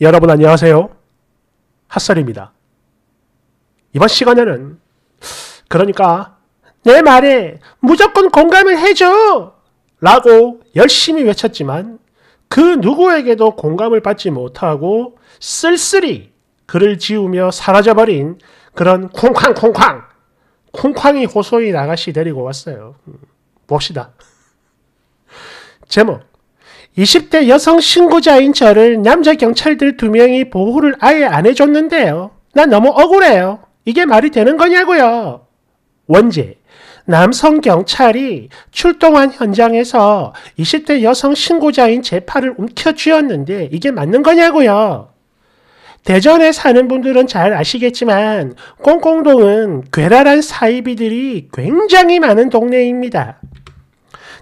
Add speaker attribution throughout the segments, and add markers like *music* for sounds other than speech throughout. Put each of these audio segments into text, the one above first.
Speaker 1: 여러분 안녕하세요. 핫설입니다. 이번 시간에는 그러니까 내 말에 무조건 공감을 해줘! 라고 열심히 외쳤지만 그 누구에게도 공감을 받지 못하고 쓸쓸히 글을 지우며 사라져버린 그런 쿵쾅쿵쾅 쿵쾅이 호소인 아가씨 데리고 왔어요. 음, 봅시다. 제목 20대 여성 신고자인 저를 남자 경찰들 두 명이 보호를 아예 안 해줬는데요. 나 너무 억울해요. 이게 말이 되는 거냐고요. 원제 남성 경찰이 출동한 현장에서 20대 여성 신고자인 제 팔을 움켜쥐었는데 이게 맞는 거냐고요. 대전에 사는 분들은 잘 아시겠지만 꽁꽁동은 괴랄한 사이비들이 굉장히 많은 동네입니다.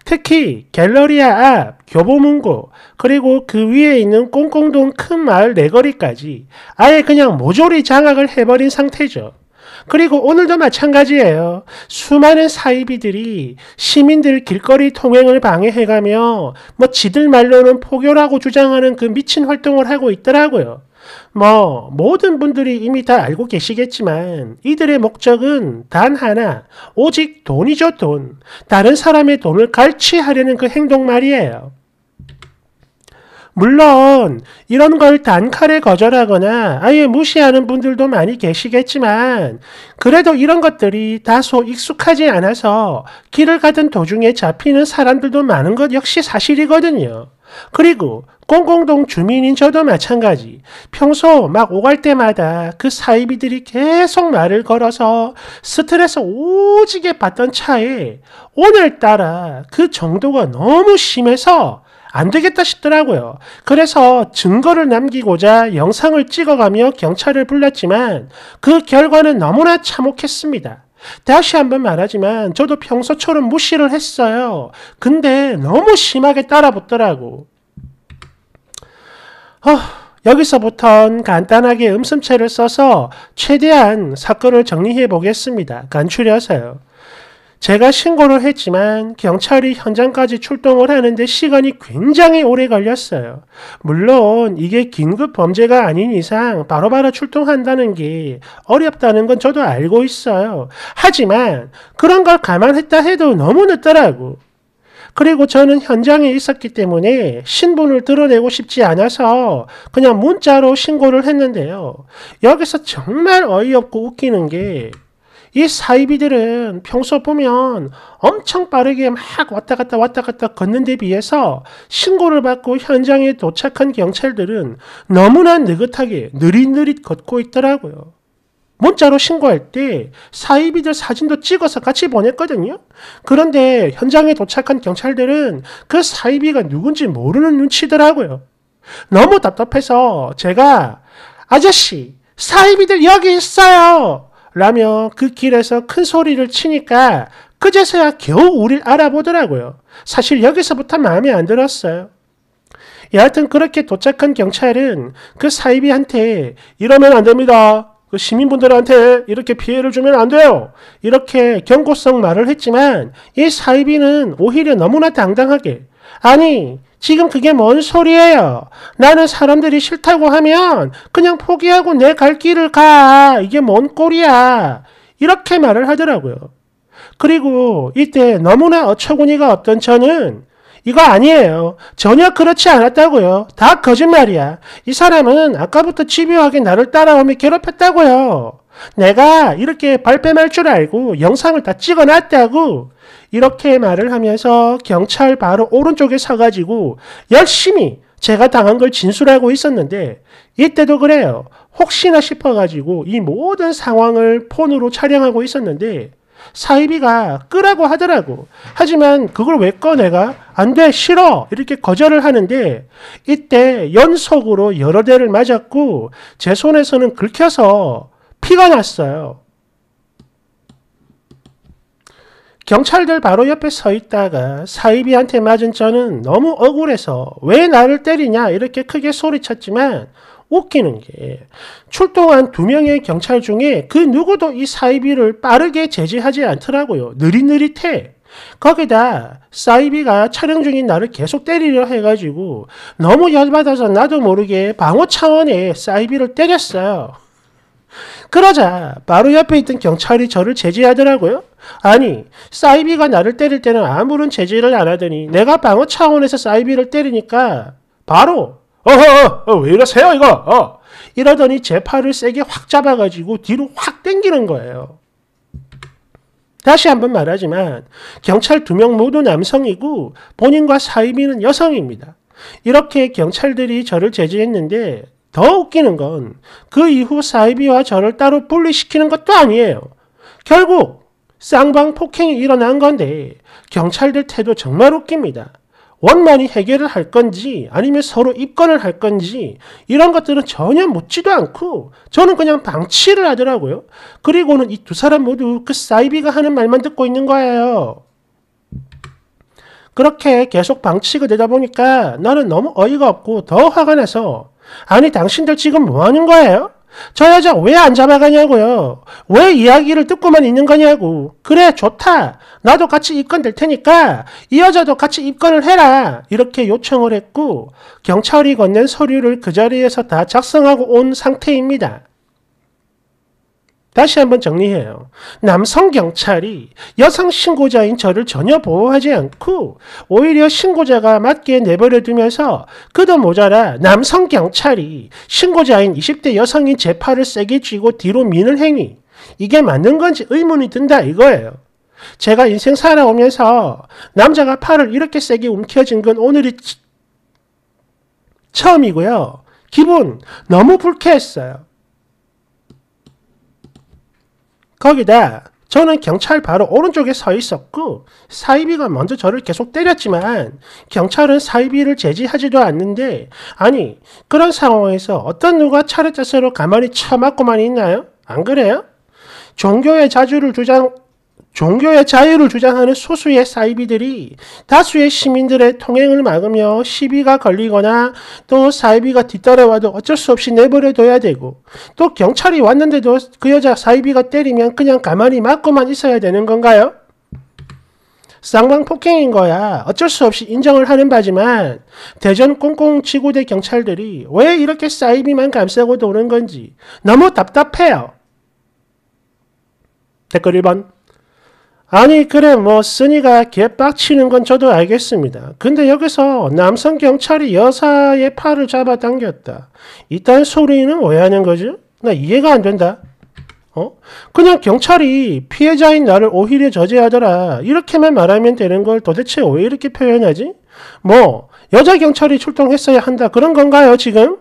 Speaker 1: 특히 갤러리아 앞 교보문고 그리고 그 위에 있는 꽁꽁동 큰 마을 내거리까지 아예 그냥 모조리 장악을 해버린 상태죠. 그리고 오늘도 마찬가지예요. 수많은 사이비들이 시민들 길거리 통행을 방해해가며 뭐 지들 말로는 포교라고 주장하는 그 미친 활동을 하고 있더라고요. 뭐 모든 분들이 이미 다 알고 계시겠지만 이들의 목적은 단 하나 오직 돈이죠 돈 다른 사람의 돈을 갈취하려는 그 행동 말이에요. 물론 이런 걸 단칼에 거절하거나 아예 무시하는 분들도 많이 계시겠지만 그래도 이런 것들이 다소 익숙하지 않아서 길을 가던 도중에 잡히는 사람들도 많은 것 역시 사실이거든요. 그리고 공공동 주민인 저도 마찬가지. 평소 막 오갈 때마다 그 사이비들이 계속 말을 걸어서 스트레스 오지게 받던 차에 오늘따라 그 정도가 너무 심해서 안 되겠다 싶더라고요. 그래서 증거를 남기고자 영상을 찍어가며 경찰을 불렀지만 그 결과는 너무나 참혹했습니다. 다시 한번 말하지만 저도 평소처럼 무시를 했어요. 근데 너무 심하게 따라붙더라고. 어, 여기서부턴 간단하게 음슴체를 써서 최대한 사건을 정리해 보겠습니다. 간추려서요. 제가 신고를 했지만 경찰이 현장까지 출동을 하는데 시간이 굉장히 오래 걸렸어요. 물론 이게 긴급 범죄가 아닌 이상 바로바로 출동한다는 게 어렵다는 건 저도 알고 있어요. 하지만 그런 걸 감안했다 해도 너무 늦더라고. 그리고 저는 현장에 있었기 때문에 신분을 드러내고 싶지 않아서 그냥 문자로 신고를 했는데요. 여기서 정말 어이없고 웃기는 게 이 사이비들은 평소 보면 엄청 빠르게 막 왔다 갔다 왔다 갔다 걷는 데 비해서 신고를 받고 현장에 도착한 경찰들은 너무나 느긋하게 느릿느릿 걷고 있더라고요. 문자로 신고할 때 사이비들 사진도 찍어서 같이 보냈거든요. 그런데 현장에 도착한 경찰들은 그 사이비가 누군지 모르는 눈치더라고요. 너무 답답해서 제가 아저씨 사이비들 여기 있어요 라며 그 길에서 큰 소리를 치니까 그제서야 겨우 우릴 알아보더라고요. 사실 여기서부터 마음에 안 들었어요. 예, 여하튼 그렇게 도착한 경찰은 그 사이비한테 이러면 안 됩니다. 그 시민분들한테 이렇게 피해를 주면 안 돼요. 이렇게 경고성 말을 했지만 이 사이비는 오히려 너무나 당당하게 아니 지금 그게 뭔 소리예요. 나는 사람들이 싫다고 하면 그냥 포기하고 내 갈 길을 가. 이게 뭔 꼴이야. 이렇게 말을 하더라고요. 그리고 이때 너무나 어처구니가 없던 저는 이거 아니에요. 전혀 그렇지 않았다고요. 다 거짓말이야. 이 사람은 아까부터 집요하게 나를 따라오며 괴롭혔다고요. 내가 이렇게 발뺌할 줄 알고 영상을 다 찍어놨다고 이렇게 말을 하면서 경찰 바로 오른쪽에 서가지고 열심히 제가 당한 걸 진술하고 있었는데 이때도 그래요. 혹시나 싶어가지고 이 모든 상황을 폰으로 촬영하고 있었는데 사이비가 끄라고 하더라고. 하지만 그걸 왜꺼 내가? 안 돼, 싫어! 이렇게 거절을 하는데 이때 연속으로 여러 대를 맞았고 제 손에서는 긁혀서 피가 났어요. 경찰들 바로 옆에 서 있다가 사이비한테 맞은 저는 너무 억울해서 왜 나를 때리냐 이렇게 크게 소리쳤지만 웃기는 게 출동한 두 명의 경찰 중에 그 누구도 이 사이비를 빠르게 제지하지 않더라고요. 느릿느릿해. 거기다 사이비가 촬영 중인 나를 계속 때리려 해가지고 너무 열받아서 나도 모르게 방어 차원에 사이비를 때렸어요. 그러자 바로 옆에 있던 경찰이 저를 제지하더라고요. 아니 사이비가 나를 때릴 때는 아무런 제지를 안 하더니 내가 방어 차원에서 사이비를 때리니까 바로 어허, 어, 어, 어, 왜 이러세요, 이거? 어. 이러더니 제 팔을 세게 확 잡아가지고 뒤로 확 당기는 거예요. 다시 한번 말하지만, 경찰 두 명 모두 남성이고, 본인과 사이비는 여성입니다. 이렇게 경찰들이 저를 제지했는데, 더 웃기는 건, 그 이후 사이비와 저를 따로 분리시키는 것도 아니에요. 결국, 쌍방 폭행이 일어난 건데, 경찰들 태도 정말 웃깁니다. 원만히 해결을 할 건지 아니면 서로 입건을 할 건지 이런 것들은 전혀 묻지도 않고 저는 그냥 방치를 하더라고요. 그리고는 이 두 사람 모두 그 사이비가 하는 말만 듣고 있는 거예요. 그렇게 계속 방치가 되다 보니까 나는 너무 어이가 없고 더 화가 나서 아니 당신들 지금 뭐 하는 거예요? 저 여자 왜 안 잡아가냐고요. 왜 이야기를 듣고만 있는 거냐고. 그래 좋다. 나도 같이 입건 될 테니까 이 여자도 같이 입건을 해라. 이렇게 요청을 했고 경찰이 건넨 서류를 그 자리에서 다 작성하고 온 상태입니다. 다시 한번 정리해요. 남성 경찰이 여성 신고자인 저를 전혀 보호하지 않고 오히려 신고자가 맞게 내버려 두면서 그도 모자라 남성 경찰이 신고자인 20대 여성인 제 팔을 세게 쥐고 뒤로 미는 행위 이게 맞는 건지 의문이 든다 이거예요. 제가 인생 살아오면서 남자가 팔을 이렇게 세게 움켜쥔 건 오늘이 처음이고요. 기분 너무 불쾌했어요. 거기다 저는 경찰 바로 오른쪽에 서 있었고 사이비가 먼저 저를 계속 때렸지만 경찰은 사이비를 제지하지도 않는데 아니 그런 상황에서 어떤 누가 차례 자세로 가만히 쳐맞고만 있나요? 안 그래요? 종교의 자주를 주장 종교의 자유를 주장하는 소수의 사이비들이 다수의 시민들의 통행을 막으며 시비가 걸리거나 또 사이비가 뒤따라와도 어쩔 수 없이 내버려둬야 되고 또 경찰이 왔는데도 그 여자 사이비가 때리면 그냥 가만히 맞고만 있어야 되는 건가요? 쌍방 폭행인 거야. 어쩔 수 없이 인정을 하는 바지만 대전 꽁꽁 지구대 경찰들이 왜 이렇게 사이비만 감싸고 도는 건지 너무 답답해요. 댓글 1번 아니 그래 뭐 쓰니가 개빡치는 건 저도 알겠습니다. 근데 여기서 남성 경찰이 여사의 팔을 잡아당겼다. 이딴 소리는 왜 하는 거죠? 나 이해가 안 된다. 어? 그냥 경찰이 피해자인 나를 오히려 저지하더라. 이렇게만 말하면 되는 걸 도대체 왜 이렇게 표현하지? 뭐 여자 경찰이 출동했어야 한다 그런 건가요 지금?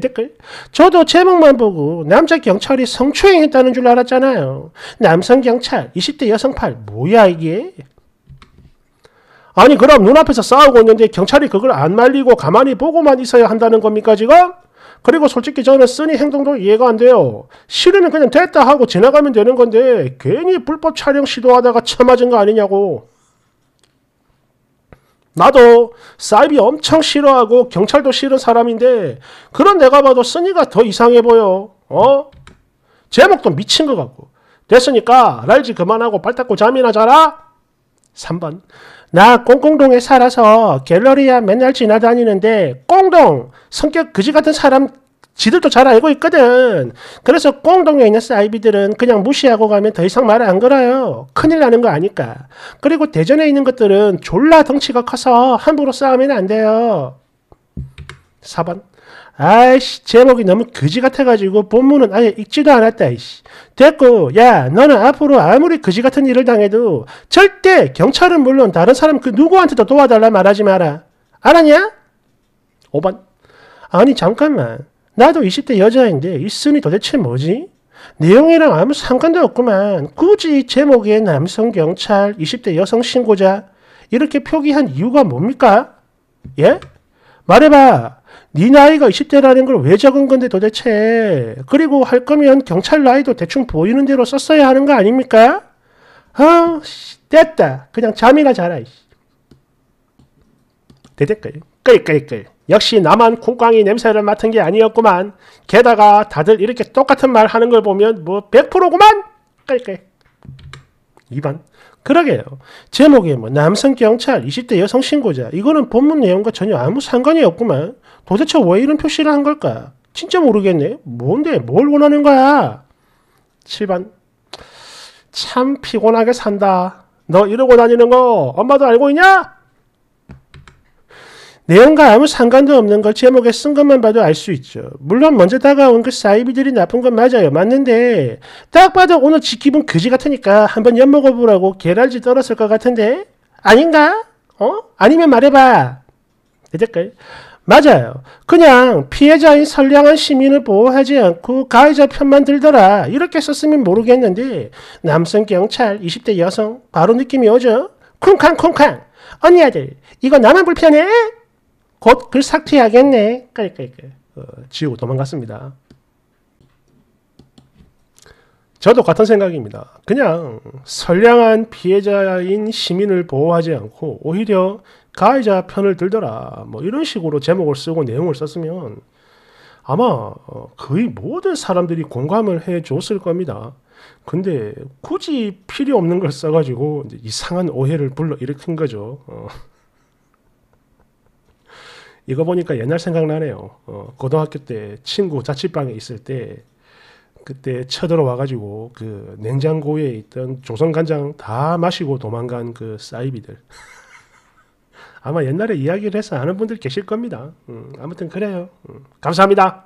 Speaker 1: 댓글? 저도 제목만 보고 남자 경찰이 성추행했다는 줄 알았잖아요. 남성 경찰, 20대 여성 팔, 뭐야 이게? 아니 그럼 눈앞에서 싸우고 있는데 경찰이 그걸 안 말리고 가만히 보고만 있어야 한다는 겁니까 지금? 그리고 솔직히 저는 쓰니 행동도 이해가 안 돼요. 싫으면 그냥 됐다 하고 지나가면 되는 건데 괜히 불법 촬영 시도하다가 처맞은 거 아니냐고. 나도 사이비 엄청 싫어하고 경찰도 싫은 사람인데 그런 내가 봐도 쓰니가 더 이상해 보여. 어? 제목도 미친 것 같고. 됐으니까 랄지 그만하고 빨 닦고 잠이나 자라. 3번. 나 꽁꽁동에 살아서 갤러리야 맨날 지나다니는데 꽁동 성격 그지 같은 사람 지들도 잘 알고 있거든. 그래서 꽁동에 있는 사이비들은 그냥 무시하고 가면 더 이상 말을 안 걸어요. 큰일 나는 거 아니까. 그리고 대전에 있는 것들은 졸라 덩치가 커서 함부로 싸우면 안 돼요. 4번. 아이씨, 제목이 너무 그지 같아가지고 본문은 아예 읽지도 않았다, 이씨. 됐고, 야, 너는 앞으로 아무리 그지 같은 일을 당해도 절대 경찰은 물론 다른 사람 그 누구한테도 도와달라 말하지 마라. 알았냐? 5번. 아니, 잠깐만. 나도 20대 여자인데 이 순위 도대체 뭐지? 내용이랑 아무 상관도 없구만. 굳이 제목에 남성 경찰, 20대 여성 신고자 이렇게 표기한 이유가 뭡니까? 예? 말해봐. 네 나이가 20대라는 걸 왜 적은 건데 도대체. 그리고 할 거면 경찰 나이도 대충 보이는 대로 썼어야 하는 거 아닙니까? 아, 됐다. 그냥 잠이나 자라. 대댓글. 끌끌끌. 역시 나만 콩꽝이 냄새를 맡은 게 아니었구만. 게다가 다들 이렇게 똑같은 말 하는 걸 보면 뭐 100%구만. 깔깔. 2번. 그러게요. 제목에 뭐 남성 경찰 20대 여성 신고자 이거는 본문 내용과 전혀 아무 상관이 없구만. 도대체 왜 이런 표시를 한 걸까? 진짜 모르겠네. 뭔데? 뭘 원하는 거야? 7번. 참 피곤하게 산다. 너 이러고 다니는 거 엄마도 알고 있냐? 내용과 아무 상관도 없는 걸 제목에 쓴 것만 봐도 알 수 있죠. 물론 먼저 다가온 그 사이비들이 나쁜 건 맞아요. 맞는데 딱 봐도 오늘 지 기분 그지 같으니까 한번 엿먹어보라고 계란지 떨었을 것 같은데 아닌가? 어? 아니면 말해봐. 됐을까요? 맞아요. 그냥 피해자인 선량한 시민을 보호하지 않고 가해자 편만 들더라. 이렇게 썼으면 모르겠는데 남성 경찰 20대 여성 바로 느낌이 오죠? 쿵쾅쿵쾅. 언니 아들 이거 나만 불편해? 곧글 삭제하겠네. 깔깔깔. 어, 지우고 도망갔습니다. 저도 같은 생각입니다. 그냥 선량한 피해자인 시민을 보호하지 않고 오히려 가해자 편을 들더라. 뭐 이런 식으로 제목을 쓰고 내용을 썼으면 아마 어, 거의 모든 사람들이 공감을 해 줬을 겁니다. 근데 굳이 필요 없는 걸 써가지고 이상한 오해를 불러 일으킨 거죠. 어. 이거 보니까 옛날 생각나네요. 어, 고등학교 때 친구 자취방에 있을 때 그때 쳐들어와가지고 그 냉장고에 있던 조선간장 다 마시고 도망간 그 사이비들. *laughs* 아마 옛날에 이야기를 해서 아는 분들 계실 겁니다. 음, 아무튼 그래요. 음, 감사합니다.